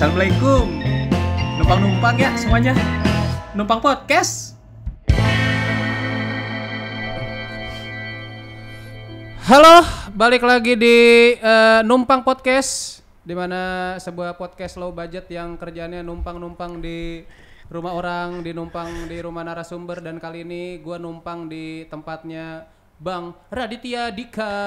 Assalamualaikum. Numpang-numpang ya semuanya. Numpang podcast. Halo, balik lagi di uh, Numpang Podcast di mana sebuah podcast low budget yang kerjanya numpang-numpang di rumah orang, di numpang di rumah narasumber dan kali ini gue numpang di tempatnya Bang Raditya Dika.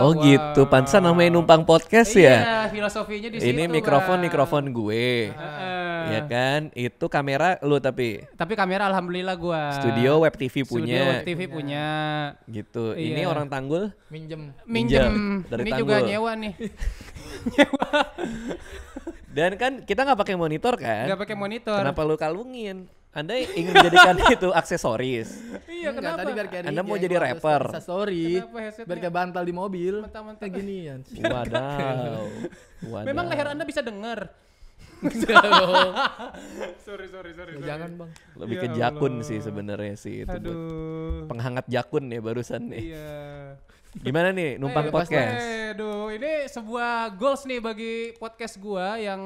Oh wow. gitu, pantesan namanya numpang podcast eh, ya. Iya, filosofinya di Ini situ, mikrofon mikrofon gue. Uh, Ya kan? Itu kamera lu tapi. Tapi kamera alhamdulillah gua. Studio Web TV punya. Studio Web TV iya. punya. Gitu. Iya. Ini orang Tanggul minjem. Minjem. Dari Ini Tanggul. juga nyewa nih. nyewa. Dan kan kita nggak pakai monitor kan? Nggak pakai monitor. Kenapa lu kalungin? Anda ingin menjadikan itu aksesoris. Iya, Enggak, kenapa? Tadi biar kayak Anda mau jadi rapper. Aksesoris. Biar kayak bantal di mobil. Mentah-mentah gini ginian. Wadaw. Wadaw. Memang leher Anda bisa dengar. sorry, sorry, sorry, ya sorry. Jangan bang. Lebih ya ke jakun Allah. sih sebenarnya sih itu. Aduh. Buat penghangat jakun ya barusan nih. Iya. Gimana nih numpang eh, podcast? Eh, aduh, ini sebuah goals nih bagi podcast gua yang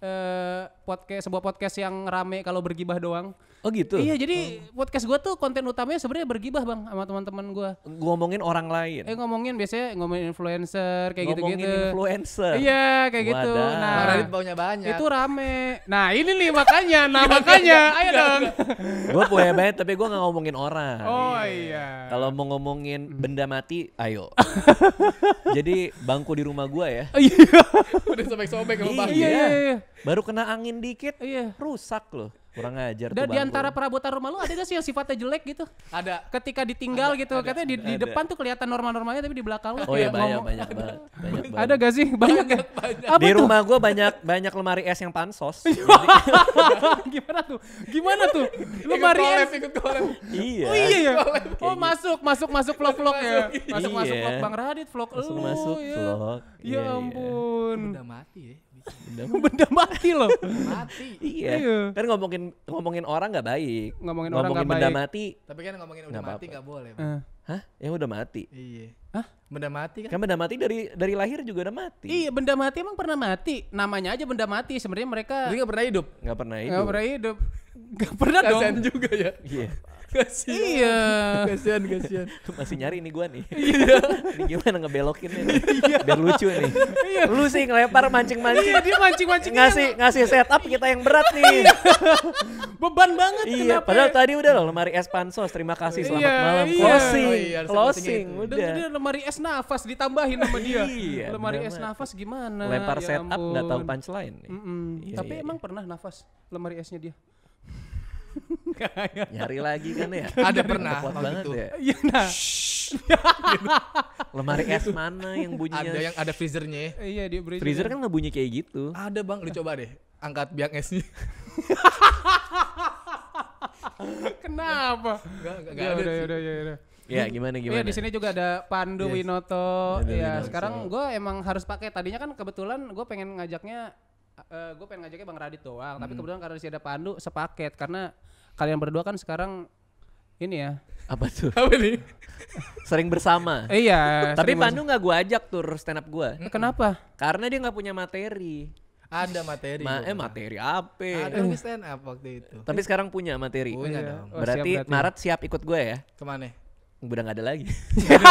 Eh, podcast sebuah podcast yang rame kalau bergibah doang. Oh gitu. Iya, jadi hmm. podcast gue tuh konten utamanya sebenarnya bergibah bang sama teman-teman gue. Ngomongin orang lain. Eh ngomongin biasanya ngomongin influencer kayak gitu-gitu. Ngomongin gitu -gitu. influencer. Iya kayak gitu. Wadah. gitu. Nah, Radit baunya banyak. Itu rame. Nah ini nih makanya, nah iya, makanya, iya, ayo iya. dong. gue punya banyak tapi gue nggak ngomongin orang. Oh iya. Kalau mau ngomongin benda mati, ayo. jadi bangku di rumah gue ya. Iya. Udah sobek-sobek rumah. bangku. iya. Baru kena angin dikit, iya. rusak loh. Kurang ajar Dan di antara perabotan rumah lu ada gak sih yang sifatnya jelek gitu? Ada. Ketika ditinggal ada, gitu, ada, katanya ada, di, ada. di depan tuh kelihatan normal-normalnya tapi di belakang lu Oh iya banyak, banyak banget. Banyak Ada gak sih? Banyak, banyak, banyak. Apa Di tuh? rumah gue banyak banyak lemari es yang pansos. Gimana tuh? Gimana tuh? Lemari es. Iya. Oh iya ya. Oh masuk, masuk, masuk vlog-vlog ya. Masuk, masuk vlog iya. Bang Radit, vlog lu. Masuk, masuk ya. vlog. Ya iya, iya. ampun. Udah mati ya benda, benda mati loh mati iya kan ngomongin ngomongin orang nggak baik ngomongin, ngomongin orang ngomongin benda mati tapi kan ngomongin udah gak mati nggak boleh uh. hah yang udah mati iya Hah? Benda mati kan? Kan benda mati dari dari lahir juga udah mati. Iya, benda mati emang pernah mati. Namanya aja benda mati. Sebenarnya mereka Jadi gak pernah hidup. Gak pernah hidup. Gak pernah hidup. Gak pernah kasian dong. Kasian juga ya. Iya. Kasian. Iya. kasian, kasian. Masih nyari nih gua nih. Iya. ini gimana ngebelokin ini Iya. Biar lucu nih. Iya. Lu sih ngelempar mancing-mancing. Iya, dia mancing-mancing. Ngasih ngasih setup kita yang berat nih. Iya. Beban banget iya, Padahal ya? tadi udah loh lemari es pansos. Terima kasih, selamat iya, malam. Iya. Closing. Oh, iya, closing. Udah lemari es nafas ditambahin sama dia. iya, lemari es nafas gimana? Lempar ya setup gak tahu punchline. Mm -mm. Iya, Tapi iya. emang iya. pernah nafas lemari esnya dia. Nyari lagi kan ya? Ada pernah. Kuat banget gitu. ya. Iya nah. Lemari es mana yang bunyinya? Ada yang ada freezernya Iya dia freezer. Freezer kan nggak bunyi kayak gitu. Ada bang, lu coba deh angkat biang esnya. Kenapa? Enggak, enggak, enggak ya ada. Yaudah, ya Iya, iya, gimana gimana. Iya, di sini juga ada Pandu yes. Winoto. Iya, sekarang gue emang harus pakai. Tadinya kan kebetulan gue pengen ngajaknya uh, eh, gue pengen ngajaknya Bang Radit doang, hmm. tapi kebetulan karena ada Pandu sepaket karena kalian berdua kan sekarang ini ya. Apa tuh? Apa nih? sering bersama. iya. Tapi Pandu nggak gue ajak tur stand up gue. Eh, kenapa? Karena dia nggak punya materi. Ada materi. Ma eh materi apa? Ada stand up waktu itu. Tapi sekarang punya materi. Punya iya. dong. Berarti, oh, berarti Maret siap ikut gue ya? Kemana? udah gak ada lagi.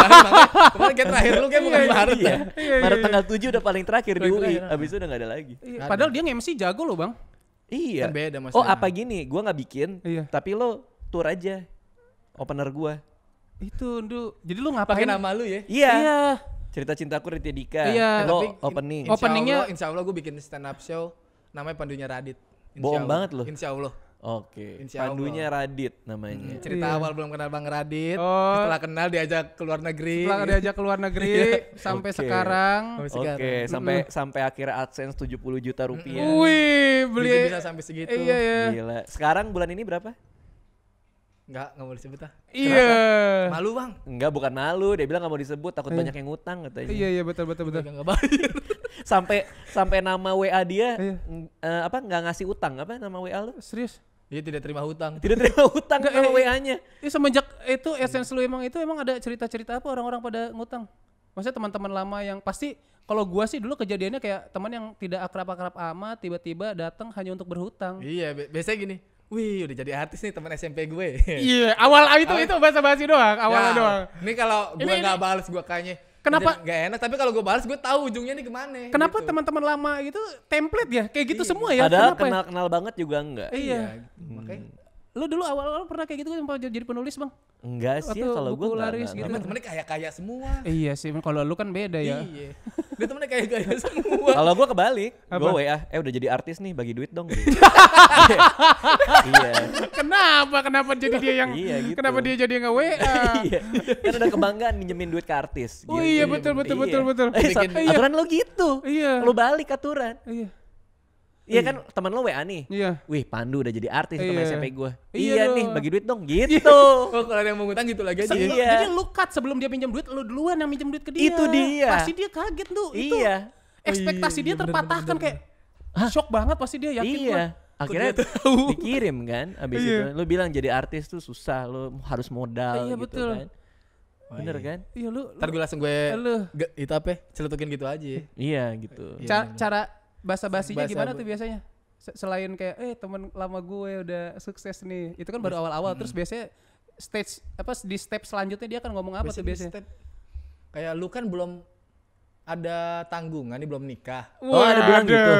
Kemarin kayak terakhir lu kayak bukan iya, Maret iya. ya. Iya, Maret tanggal 7 udah paling terakhir di UI. Abis itu udah gak ada lagi. Padahal dia nge-MC jago loh, Bang. Iya. Kan oh, apa gini? gue gak bikin, tapi lo tour aja. Opener gua. Itu, Jadi lu ngapain? Pakai nama lu ya? Iya. iya. Cerita cintaku Riti Dika. Iya. Lo tapi opening. Insya Openingnya Allah, Insya Allah gue bikin stand up show namanya Pandunya Radit. Bohong banget lo Insya Allah. Oke. Okay. Pandunya Radit namanya. Hmm, cerita iya. awal belum kenal Bang Radit, oh. setelah kenal diajak ke luar negeri. Setelah diajak ke luar negeri iya. sampai okay. sekarang. Oke, okay. sampai mm. sampai akhirnya AdSense 70 juta rupiah. Wih, beli bisa, bisa sampai segitu. Iya, iya. Gila. Sekarang bulan ini berapa? Enggak, enggak mau disebut ah. Iya. Malu, Bang. Enggak, bukan malu. Dia bilang enggak mau disebut, takut iya. banyak yang ngutang katanya. Iya, iya, betul betul betul. Enggak bayar. sampai sampai nama WA dia uh, apa nggak ngasih utang apa nama WA lu? Serius? Iya tidak terima hutang. Tidak terima hutang ke eh, WA-nya. Itu semenjak itu essence lu emang itu emang ada cerita-cerita apa orang-orang pada ngutang? Maksudnya teman-teman lama yang pasti kalau gua sih dulu kejadiannya kayak teman yang tidak akrab-akrab amat tiba-tiba datang hanya untuk berhutang. Iya, biasanya gini. Wih, udah jadi artis nih teman SMP gue. Iya, yeah, awal itu awal. itu bahasa basi doang, awal ya, doang. Ini kalau gua nggak balas gua kayaknya Kenapa? Gak enak. Tapi kalau gue balas, gue tahu ujungnya nih kemana. Kenapa gitu. teman-teman lama itu template ya, kayak gitu iya. semua ya? Ada ya? kenal-kenal ya? banget juga enggak? Iya. iya. Gitu. Hmm. Makanya Lu dulu awal-awal pernah kayak gitu kan jadi penulis, Bang? Enggak sih, Waktu kalau gue laris enggak, gitu. Temen temennya kayak kaya semua. iya sih, kalau lu kan beda ya. Iya. Dia temennya kayak kaya semua. kalau gue kebalik, gue WA, eh udah jadi artis nih, bagi duit dong. iya. Kenapa? Kenapa jadi dia yang iya, gitu. Kenapa dia jadi yang WA? iya. Kan udah kebanggaan minjemin duit ke artis. Oh iya, gitu. betul betul iya. betul betul. Eh, aturan lo gitu. Iya. Lo balik aturan. Iya. Iya kan teman lo WA nih. Iya. Wih Pandu udah jadi artis iya. teman SMP gue. Iya, iya nih bagi duit dong iya. gitu. oh, kalau ada yang mau ngutang gitu lagi aja. Iya. iya. Jadi lu cut sebelum dia pinjam duit lu duluan yang pinjam duit ke dia. Itu dia. Pasti dia kaget tuh. Iya. Itu ekspektasi oh, iya, dia terpatahkan bener, bener. kayak shock banget pasti dia yakin iya. akhirnya tahu. dikirim kan abis iya. itu lu bilang jadi artis tuh susah lu harus modal iya, gitu betul. kan Bener kan? Iya lu. Ntar gue langsung gue itu apa? Ya, Celetukin gitu aja. iya gitu. Iya, Ca cara bahasa basinya bahasa gimana tuh biasanya? Selain kayak eh teman lama gue udah sukses nih. Itu kan baru awal-awal terus hmm. biasanya stage apa di step selanjutnya dia akan ngomong apa biasanya tuh biasanya? Step, kayak lu kan belum ada tanggungan nih belum nikah. Oh, ada bilang gitu.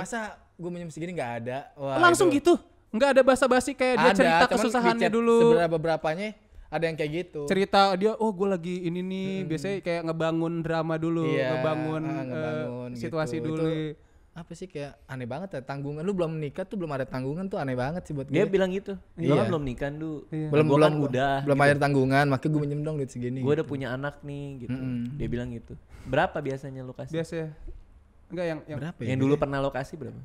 Masa gue minjem segini nggak ada. Wah, Langsung itu. gitu. Nggak ada basa-basi kayak ada, dia cerita kesusahannya dulu. Ada, beberapanya ada yang kayak gitu. Cerita dia, oh gue lagi ini nih. Hmm. Biasanya kayak ngebangun drama dulu, iya, ngebangun, ah, ngebangun uh, gitu. situasi dulu. Itu apa sih kayak aneh banget ya tanggungan lu belum nikah tuh belum ada tanggungan tuh aneh banget sih buat gue. Dia bilang gitu. Lu iya. kan belum nikah lu. Iya. Belum kan belum kan udah. Belum gitu. ada tanggungan, makanya gue minjem dong duit segini. Gue gitu. udah punya anak nih gitu. Mm -hmm. Dia bilang gitu. Berapa biasanya lu kasih? biasa enggak yang yang berapa ya? Yang dulu pernah lokasi berapa?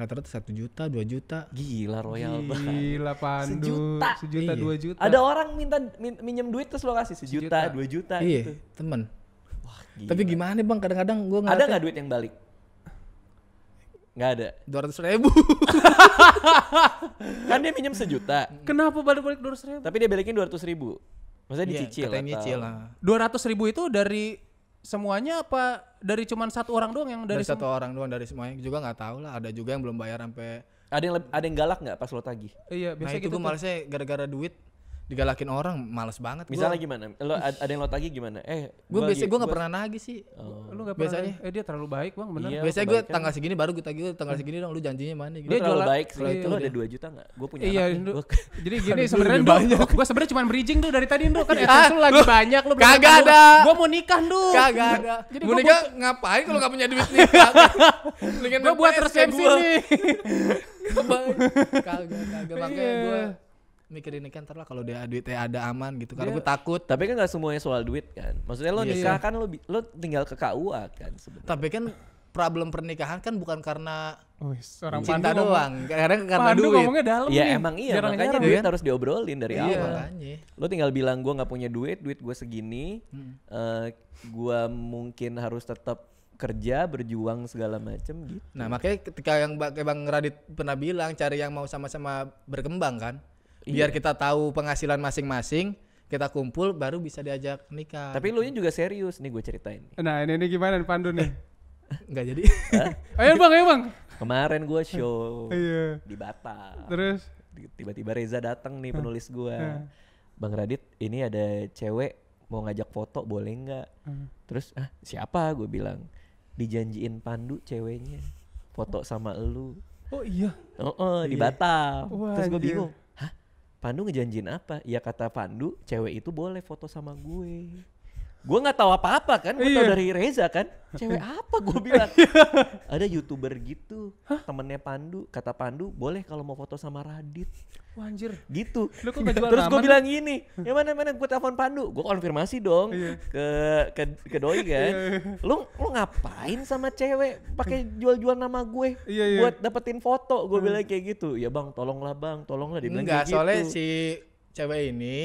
rata-rata satu juta dua juta gila royal gila pandu sejuta sejuta iya. dua iya. juta ada orang minta min, minjem duit terus lo kasih sejuta, sejuta. dua juta iya gitu. temen Wah, gila. tapi gimana bang kadang-kadang gue ada nggak duit yang balik Nggak ada. Dua ratus ribu. kan dia minjem sejuta. Kenapa balik-balik dua ratus ribu? Tapi dia balikin dua ratus ribu. Maksudnya yeah, dicicil katanya atau... nyicil lah. Dua ratus ribu itu dari semuanya apa dari cuman satu orang doang yang dari, dari satu orang doang dari semuanya juga nggak tahu lah ada juga yang belum bayar sampai ada yang ada yang galak nggak pas lo tagih iya biasanya nah, itu gitu gue malasnya gara-gara duit digalakin orang males banget misalnya gua, gimana lo ada yang lo tagih gimana eh gue biasa gue nggak pernah nagi sih oh. lu pernah? biasanya eh dia terlalu baik bang benar iya, biasanya gue tanggal segini baru gue tagih tanggal segini dong lu janjinya mana gitu. dia terlalu baik setelah iya, itu lo iya. ada dua juta nggak gue punya iya anak, jadi gini sebenarnya gue sebenarnya cuma bridging tuh dari tadi Ndu kan ya lu lagi banyak lu kagak ada gue mau nikah lu kagak ada jadi mau nikah ngapain kalau gak punya duit nikah gue buat resepsi nih kagak kagak makanya gue iya mikirin nikah ntar lah kalau dia duitnya ada aman gitu Kalau iya. gue takut tapi kan gak semuanya soal duit kan maksudnya lo yeah. nikah kan lo lo tinggal ke KUA kan sebenernya. tapi kan problem pernikahan kan bukan karena Wih, oh, iya, orang cinta Pandu doang, karena karena Pandu duit. ngomongnya dalam ya nih. emang iya, jarang makanya duit kan? harus diobrolin dari iya. awal. Lo tinggal bilang gue nggak punya duit, duit gue segini, hmm. uh, eh, gue mungkin harus tetap kerja berjuang segala macem gitu. Nah makanya ketika yang bang Radit pernah bilang cari yang mau sama-sama berkembang kan, Iya. biar kita tahu penghasilan masing-masing kita kumpul baru bisa diajak nikah tapi lu nya juga serius nih gue ceritain nah ini, ini gimana Pandu nih nggak jadi ayo bang ayo bang kemarin gue show iya. di Bata terus tiba-tiba Reza datang nih penulis gue iya. Bang Radit ini ada cewek mau ngajak foto boleh nggak terus ah siapa gue bilang dijanjiin Pandu ceweknya foto sama lu oh iya oh, oh di Bata terus gue bingung Pandu ngejanjin apa? Ya kata Pandu, cewek itu boleh foto sama gue gue nggak tahu apa-apa kan gue tahu iya. dari Reza kan cewek apa gue bilang iya. ada youtuber gitu Hah? temennya Pandu kata Pandu boleh kalau mau foto sama Radit Wah, anjir gitu terus gue bilang gini ya mana mana gue telepon Pandu gue konfirmasi dong iya. ke ke ke doi kan lu lu ngapain sama cewek pakai jual-jual nama gue iya, iya. buat dapetin foto gue bilang kayak gitu ya bang tolonglah bang tolonglah dibilang Enggak, kayak gitu soalnya si cewek ini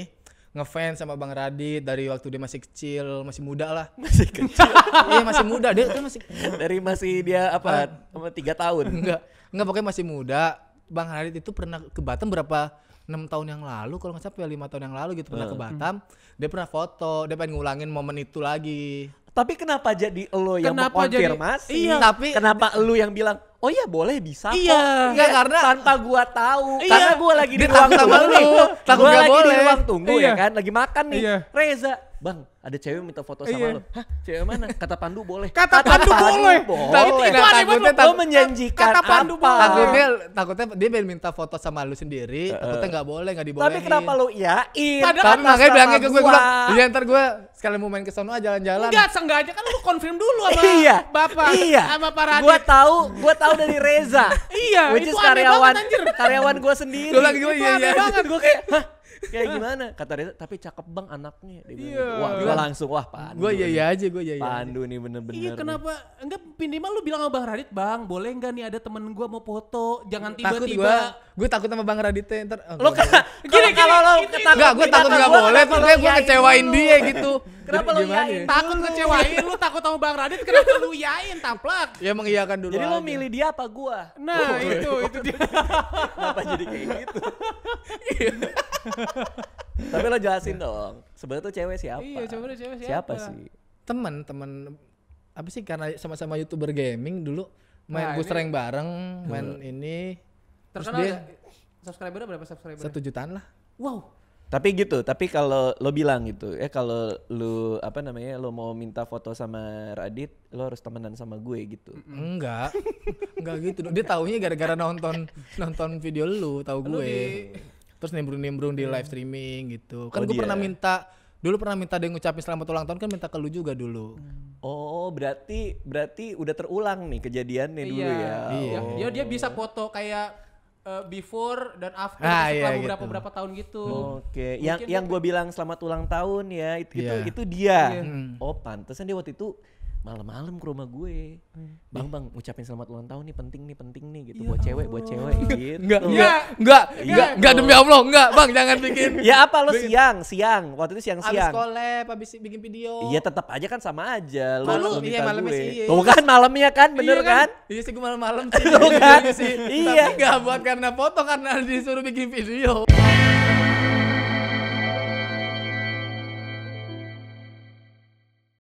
ngefans sama Bang Radit dari waktu dia masih kecil, masih muda lah. Masih kecil. iya, masih muda. Dia kan masih dari masih dia ah. apa? tiga tahun. Enggak. Enggak pokoknya masih muda. Bang Radit itu pernah ke Batam berapa enam tahun yang lalu kalau nggak salah lima tahun yang lalu gitu pernah ke hmm. Batam dia pernah foto dia pengen ngulangin momen itu lagi tapi kenapa jadi lo yang kenapa mengkonfirmasi iya. tapi kenapa lo yang bilang oh iya boleh bisa iya. kok. Iya, karena tanpa gua tahu. Iya. Karena gua lagi di ruang tunggu. takut gua lagi boleh. di ruang tunggu ya iya. ya kan, lagi makan nih. Iya. Reza bang ada cewek minta foto sama iya. lo hah cewek mana kata Pandu boleh kata, kata Pandu, Pandu boleh boleh itu aneh banget. lo menjanjikan kata Pandu apa takutnya takutnya dia pengen minta foto sama lo sendiri uh, takutnya gak boleh gak dibolehin tapi kenapa lo iyain Padahal kan tapi makanya bilangnya ke gue gue iya ntar gue sekalian mau main ke sono ah, jalan-jalan enggak sengaja kan lo konfirm dulu sama iya, bapak iya. sama para gue tau, gue tau dari Reza iya Itu is karyawan karyawan gue sendiri gue lagi gue iya iya gue kayak kayak gimana kata dia tapi cakep bang anaknya dia yeah. Gitu. wah gue langsung wah Pandu gue iya iya aja gue iya iya Pandu nih bener-bener iya kenapa nih. enggak minimal lu bilang sama Bang Radit bang boleh enggak nih ada temen gue mau foto jangan tiba-tiba gue takut sama Bang Radit ntar oh, lo kan- gini kalau lo gak gue takut nggak kan boleh terus gue iya, iya, ngecewain iya. dia gitu Kenapa lu yain? Ya? Takut ngecewain, lu takut sama Bang Radit, kenapa lu yain taplak? Ya mengiyakan dulu. Jadi lu milih dia apa gua? Nah, oh, iya. itu itu dia. Kenapa jadi kayak gitu? Tapi lo jelasin dong. Sebenarnya tuh cewek siapa? Iya, sebenarnya cewek siapa? Siapa sih? Temen-temen apa sih karena sama-sama YouTuber gaming dulu main nah, yang bareng, main ini. Terus dia subscribernya berapa subscriber? Satu jutaan lah. Wow tapi gitu tapi kalau lo bilang gitu ya kalau lo apa namanya lo mau minta foto sama Radit lo harus temenan sama gue gitu enggak enggak gitu dia taunya gara-gara nonton nonton video lo tahu gue terus nimbrung-nimbrung di live streaming gitu kan oh, gue dia. pernah minta dulu pernah minta dia ngucapin selamat ulang tahun kan minta ke lu juga dulu hmm. oh berarti berarti udah terulang nih kejadiannya iya. dulu ya iya. Oh. dia dia bisa foto kayak uh, before dan after ah, setelah iya, beberapa iya, gitu. berapa tahun gitu. Oke, okay. yang yang gue bilang selamat ulang tahun ya itu yeah. itu, itu dia. Yeah. Hmm. Oh pantesan dia waktu itu malam-malam ke rumah gue. Hmm. Bang bang ngucapin selamat ulang tahun nih penting nih penting nih gitu ya buat cewek buat cewek gitu. Enggak enggak enggak iya. enggak iya. demi Allah enggak Bang jangan bikin. ya apa lo siang siang waktu itu siang siang. Abis sekolah, habis bikin video. Iya tetap aja kan sama aja Lu Malu, iya, malam Sih, iya. Tuh kan malamnya kan iya bener kan? kan? Iya sih gue malam-malam sih. Tuh kan? sih. Iya. Tapi enggak buat karena foto karena disuruh bikin video.